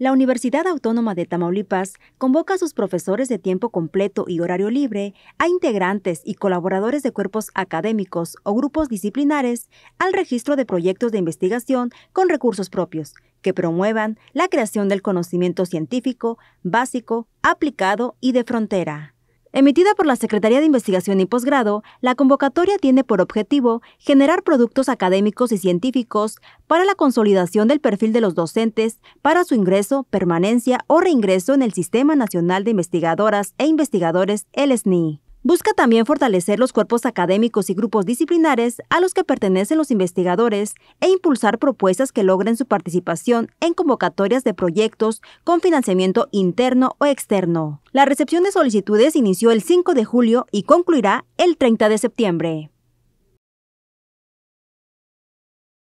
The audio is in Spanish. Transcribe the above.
La Universidad Autónoma de Tamaulipas convoca a sus profesores de tiempo completo y horario libre, a integrantes y colaboradores de cuerpos académicos o grupos disciplinares al registro de proyectos de investigación con recursos propios que promuevan la creación del conocimiento científico, básico, aplicado y de frontera. Emitida por la Secretaría de Investigación y Posgrado, la convocatoria tiene por objetivo generar productos académicos y científicos para la consolidación del perfil de los docentes para su ingreso, permanencia o reingreso en el Sistema Nacional de Investigadoras e Investigadores, el SNI. Busca también fortalecer los cuerpos académicos y grupos disciplinares a los que pertenecen los investigadores e impulsar propuestas que logren su participación en convocatorias de proyectos con financiamiento interno o externo. La recepción de solicitudes inició el 5 de julio y concluirá el 30 de septiembre.